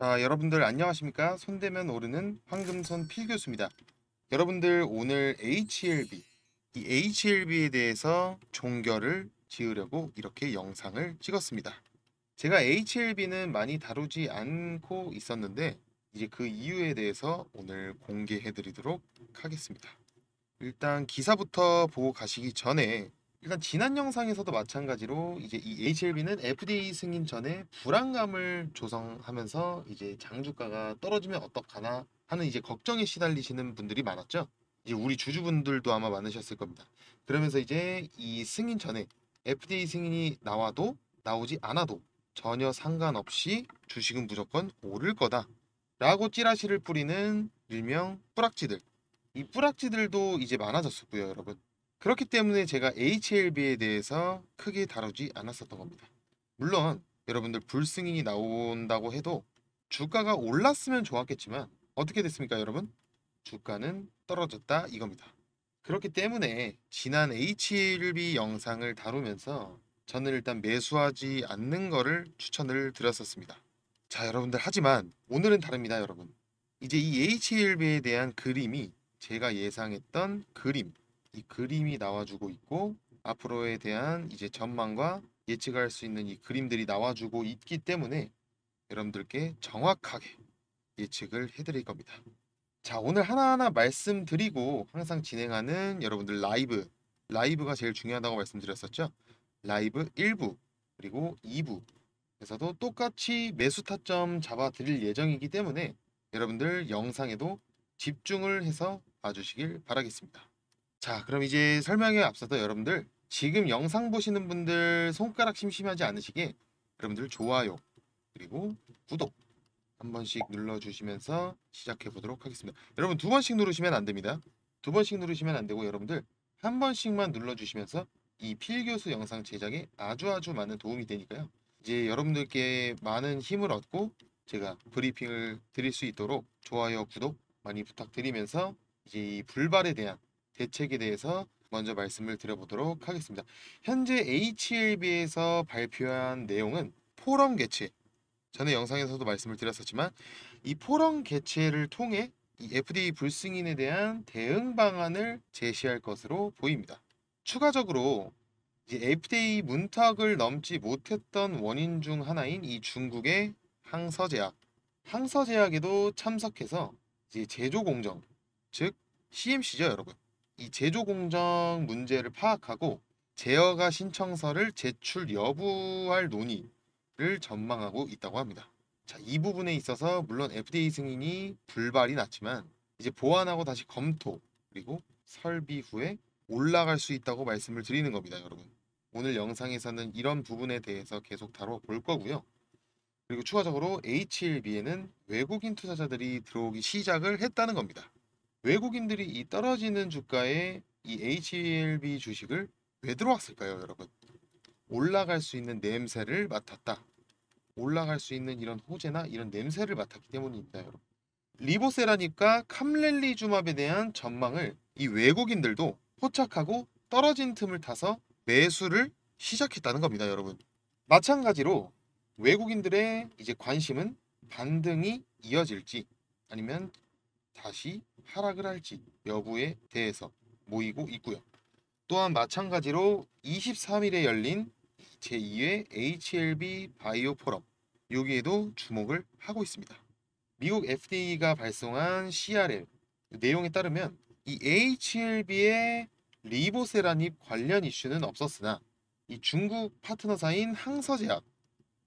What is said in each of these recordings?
자, 여러분들 안녕하십니까? 손대면 오르는 황금선 필교수입니다. 여러분들 오늘 HLB, 이 HLB에 대해서 종결을 지으려고 이렇게 영상을 찍었습니다. 제가 HLB는 많이 다루지 않고 있었는데 이제 그 이유에 대해서 오늘 공개해 드리도록 하겠습니다. 일단 기사부터 보고 가시기 전에 일단 지난 영상에서도 마찬가지로 이제 이 HLB는 FDA 승인 전에 불안감을 조성하면서 이제 장주가가 떨어지면 어떡하나 하는 이제 걱정에 시달리시는 분들이 많았죠. 이제 우리 주주분들도 아마 많으셨을 겁니다. 그러면서 이제 이 승인 전에 FDA 승인이 나와도 나오지 않아도 전혀 상관없이 주식은 무조건 오를 거다. 라고 찌라시를 뿌리는 일명 뿌락지들. 이 뿌락지들도 이제 많아졌었고요, 여러분. 그렇기 때문에 제가 HLB에 대해서 크게 다루지 않았었던 겁니다. 물론 여러분들 불승인이 나온다고 해도 주가가 올랐으면 좋았겠지만 어떻게 됐습니까 여러분? 주가는 떨어졌다 이겁니다. 그렇기 때문에 지난 HLB 영상을 다루면서 저는 일단 매수하지 않는 것을 추천을 드렸었습니다. 자 여러분들 하지만 오늘은 다릅니다 여러분. 이제 이 HLB에 대한 그림이 제가 예상했던 그림 이 그림이 나와주고 있고 앞으로에 대한 이제 전망과 예측할 수 있는 이 그림들이 나와주고 있기 때문에 여러분들께 정확하게 예측을 해드릴 겁니다. 자, 오늘 하나하나 말씀드리고 항상 진행하는 여러분들 라이브, 라이브가 제일 중요하다고 말씀드렸었죠. 라이브 1부 그리고 2부 에서도 똑같이 매수 타점 잡아 드릴 예정이기 때문에 여러분들 영상에도 집중을 해서 봐주시길 바라겠습니다. 자, 그럼 이제 설명에 앞서서 여러분들 지금 영상 보시는 분들 손가락 심심하지 않으시게 여러분들 좋아요 그리고 구독 한 번씩 눌러주시면서 시작해 보도록 하겠습니다. 여러분 두 번씩 누르시면 안 됩니다. 두 번씩 누르시면 안 되고 여러분들 한 번씩만 눌러주시면서 이 필교수 영상 제작에 아주 아주 많은 도움이 되니까요. 이제 여러분들께 많은 힘을 얻고 제가 브리핑을 드릴 수 있도록 좋아요, 구독 많이 부탁드리면서 이제 이 불발에 대한 대책에 대해서 먼저 말씀을 드려보도록 하겠습니다. 현재 HLB에서 발표한 내용은 포럼 개최. 전에 영상에서도 말씀을 드렸었지만 이 포럼 개최를 통해 FDA 불승인에 대한 대응 방안을 제시할 것으로 보입니다. 추가적으로 FDA 문턱을 넘지 못했던 원인 중 하나인 이 중국의 항서제약, 항서제약에도 참석해서 제조 공정, 즉 CMC죠 여러분. 이 제조 공정 문제를 파악하고 제어가 신청서를 제출 여부할 논의를 전망하고 있다고 합니다. 자, 이 부분에 있어서 물론 FDA 승인이 불발이 났지만 이제 보완하고 다시 검토 그리고 설비 후에 올라갈 수 있다고 말씀을 드리는 겁니다, 여러분. 오늘 영상에서는 이런 부분에 대해서 계속 다뤄볼 거고요. 그리고 추가적으로 h 1 b 에는 외국인 투자자들이 들어오기 시작을 했다는 겁니다. 외국인들이 이 떨어지는 주가에 이 HLB 주식을 왜 들어왔을까요, 여러분? 올라갈 수 있는 냄새를 맡았다. 올라갈 수 있는 이런 호재나 이런 냄새를 맡았기 때문입니다, 여러분. 리보세라니까 캄렐리 주맙에 대한 전망을 이 외국인들도 포착하고 떨어진 틈을 타서 매수를 시작했다는 겁니다, 여러분. 마찬가지로 외국인들의 이제 관심은 반등이 이어질지 아니면 다시 하락을 할지 여부에 대해서 모이고 있고요. 또한 마찬가지로 23일에 열린 제2회 HLB 바이오 포럼 여기에도 주목을 하고 있습니다. 미국 FDA가 발송한 CRL 내용에 따르면 이 HLB의 리보세라닙 관련 이슈는 없었으나 이 중국 파트너사인 항서제약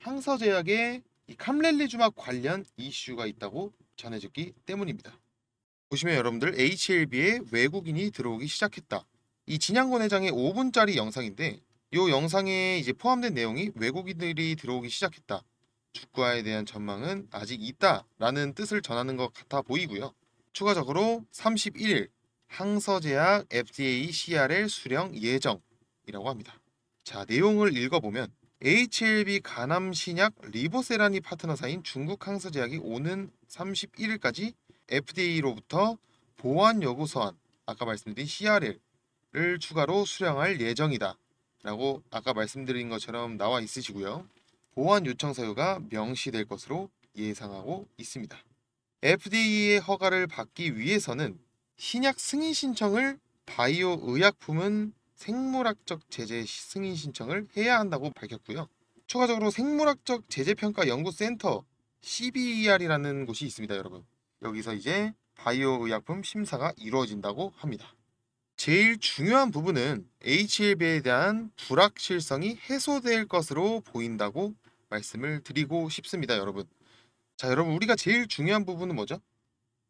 항서제약의 이 캄렐리주막 관련 이슈가 있다고 전해졌기 때문입니다. 보시면 여러분들 HLB에 외국인이 들어오기 시작했다. 이 진양권 회장의 5분짜리 영상인데 이 영상에 이제 포함된 내용이 외국인들이 들어오기 시작했다. 주가에 대한 전망은 아직 있다 라는 뜻을 전하는 것 같아 보이고요. 추가적으로 31일 항서제약 FDA CRL 수령 예정이라고 합니다. 자 내용을 읽어보면 HLB 간암신약 리보세라니 파트너사인 중국 항서제약이 오는 31일까지 FDA로부터 보안 요구 서한 아까 말씀드린 CRL을 추가로 수령할 예정이다. 라고 아까 말씀드린 것처럼 나와 있으시고요. 보안 요청 사유가 명시될 것으로 예상하고 있습니다. FDA의 허가를 받기 위해서는 신약 승인 신청을 바이오 의약품은 생물학적 제재 승인 신청을 해야 한다고 밝혔고요. 추가적으로 생물학적 제재평가 연구센터 CBER이라는 곳이 있습니다, 여러분. 여기서 이제 바이오 의약품 심사가 이루어진다고 합니다. 제일 중요한 부분은 HLB에 대한 불확실성이 해소될 것으로 보인다고 말씀을 드리고 싶습니다, 여러분. 자, 여러분 우리가 제일 중요한 부분은 뭐죠?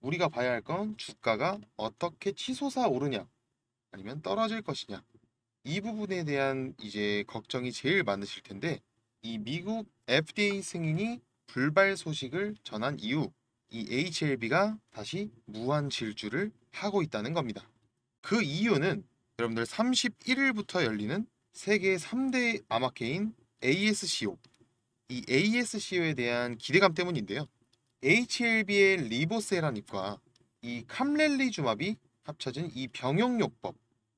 우리가 봐야 할 건 주가가 어떻게 치솟아 오르냐 아니면 떨어질 것이냐 이 부분에 대한 이제 걱정이 제일 많으실 텐데 이 미국 FDA 승인이 불발 소식을 전한 이후 이 HLB가 다시 무한 질주를 하고 있다는 겁니다. 그 이유는 여러분들 31일부터 열리는 세계 3대 암흑해인 ASCO 이 ASCO에 대한 기대감 때문인데요. HLB의 리보세라닙과 이캄렐리주마비 합쳐진 이 병용요법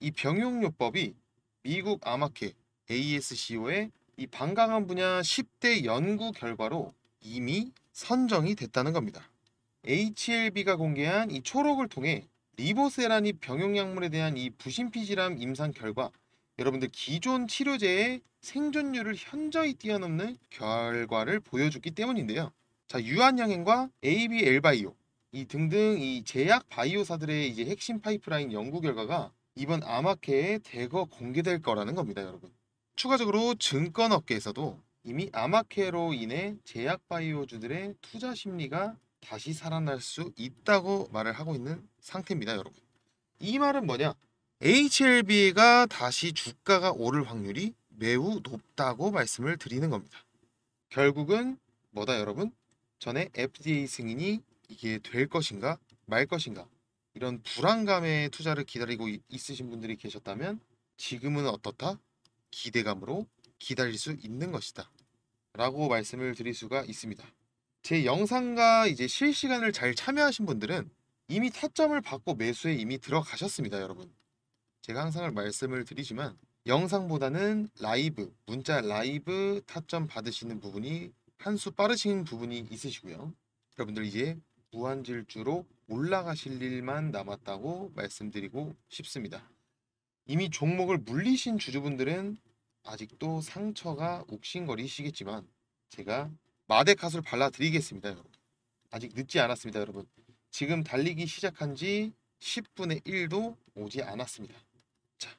이 병용요법이 미국 암흑해 ASCO의 이 방광암 분야 10대 연구 결과로 이미 선정이 됐다는 겁니다. HLB가 공개한 이 초록을 통해 리보세라이 병용약물에 대한 이 부신피질암 임상 결과 여러분들 기존 치료제의 생존율을 현저히 뛰어넘는 결과를 보여줬기 때문인데요. 자 유한양행과 ABL바이오 이 등등 이 제약 바이오사들의 이제 핵심 파이프라인 연구 결과가 이번 아마케에 대거 공개될 거라는 겁니다, 여러분. 추가적으로 증권업계에서도 이미 아마케로 인해 제약 바이오주들의 투자 심리가 다시 살아날 수 있다고 말을 하고 있는 상태입니다, 여러분. 이 말은 뭐냐? HLB가 다시 주가가 오를 확률이 매우 높다고 말씀을 드리는 겁니다. 결국은 뭐다, 여러분? 전에 FDA 승인이 이게 될 것인가 말 것인가 이런 불안감의 투자를 기다리고 있으신 분들이 계셨다면 지금은 어떻다? 기대감으로 기다릴 수 있는 것이다. 라고 말씀을 드릴 수가 있습니다. 제 영상과 이제 실시간을 잘 참여하신 분들은 이미 타점을 받고 매수에 이미 들어가셨습니다, 여러분. 제가 항상 말씀을 드리지만 영상보다는 라이브, 문자 라이브 타점 받으시는 부분이 한 수 빠르신 부분이 있으시고요. 여러분들 이제 무한질주로 올라가실 일만 남았다고 말씀드리고 싶습니다. 이미 종목을 물리신 주주분들은 아직도 상처가 욱신거리시겠지만 제가 마데카솔 발라드리겠습니다. 여러분. 아직 늦지 않았습니다. 여러분. 지금 달리기 시작한 지 10분의 1도 오지 않았습니다. 자,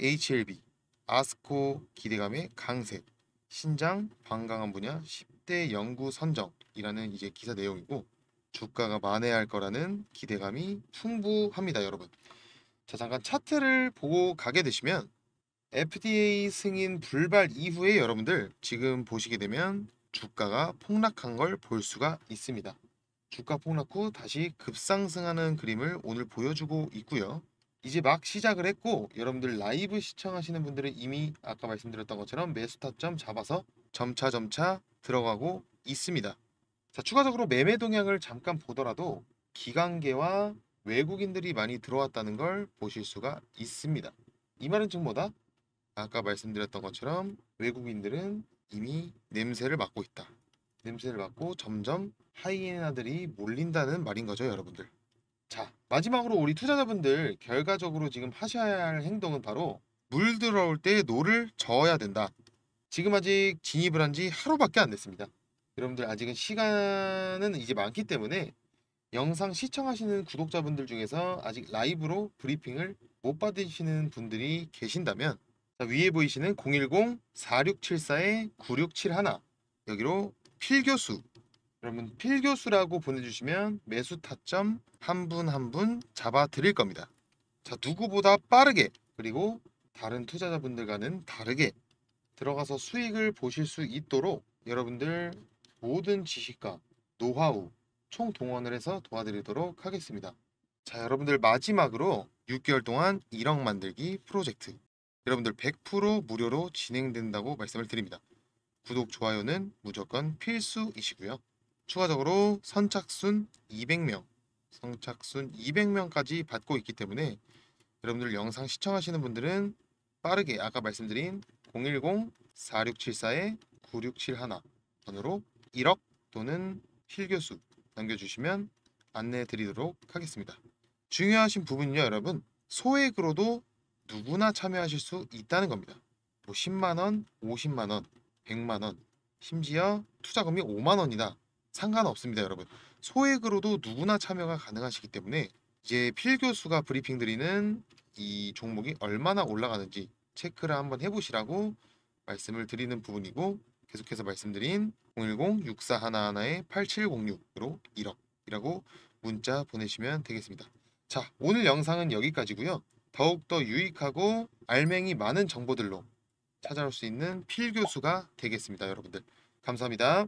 HLB, 아스코 기대감의 강세, 신장 방강한 분야 10대 연구 선정이라는 이제 기사 내용이고 주가가 만회할 거라는 기대감이 풍부합니다, 여러분. 자, 잠깐 차트를 보고 가게 되시면 FDA 승인 불발 이후에 여러분들 지금 보시게 되면 주가가 폭락한 걸 볼 수가 있습니다. 주가 폭락 후 다시 급상승하는 그림을 오늘 보여주고 있고요. 이제 막 시작을 했고 여러분들 라이브 시청하시는 분들은 이미 아까 말씀드렸던 것처럼 매수 타점 잡아서 점차 점차 들어가고 있습니다. 자 추가적으로 매매 동향을 잠깐 보더라도 기관계와 외국인들이 많이 들어왔다는 걸 보실 수가 있습니다. 이 말은 즉뭐다 아까 말씀드렸던 것처럼 외국인들은 이미 냄새를 맡고 있다. 냄새를 맡고 점점 하이에나들이 몰린다는 말인 거죠, 여러분들. 자, 마지막으로 우리 투자자분들 결과적으로 지금 하셔야 할 행동은 바로 물 들어올 때 노를 저어야 된다. 지금 아직 진입을 한 지 하루밖에 안 됐습니다. 여러분들 아직은 시간은 이제 많기 때문에 영상 시청하시는 구독자분들 중에서 아직 라이브로 브리핑을 못 받으시는 분들이 계신다면 위에 보이시는 010-4674-9671 여기로 필교수 여러분 필교수라고 보내주시면 매수 타점 한 분 한 분 잡아 드릴 겁니다. 자 누구보다 빠르게 그리고 다른 투자자분들과는 다르게 들어가서 수익을 보실 수 있도록 여러분들 모든 지식과 노하우 총 동원을 해서 도와드리도록 하겠습니다. 자 여러분들 마지막으로 6개월 동안 1억 만들기 프로젝트 여러분들 100% 무료로 진행된다고 말씀을 드립니다. 구독, 좋아요는 무조건 필수이시고요. 추가적으로 선착순 200명, 선착순 200명까지 받고 있기 때문에 여러분들 영상 시청하시는 분들은 빠르게 아까 말씀드린 010-4674-9671 번호로 1억 또는 필교수 남겨주시면 안내해 드리도록 하겠습니다. 중요하신 부분은요, 여러분. 소액으로도 누구나 참여하실 수 있다는 겁니다. 뭐 10만 원, 50만 원, 100만 원, 심지어 투자금이 5만 원이다 상관없습니다, 여러분. 소액으로도 누구나 참여가 가능하시기 때문에 이제 필 교수가 브리핑 드리는 이 종목이 얼마나 올라가는지 체크를 한번 해보시라고 말씀을 드리는 부분이고 계속해서 말씀드린 010-6411-8706으로 1억이라고 문자 보내시면 되겠습니다. 자, 오늘 영상은 여기까지고요. 더욱더 유익하고 알맹이 많은 정보들로 찾아올 수 있는 필 교수가 되겠습니다. 여러분들 감사합니다.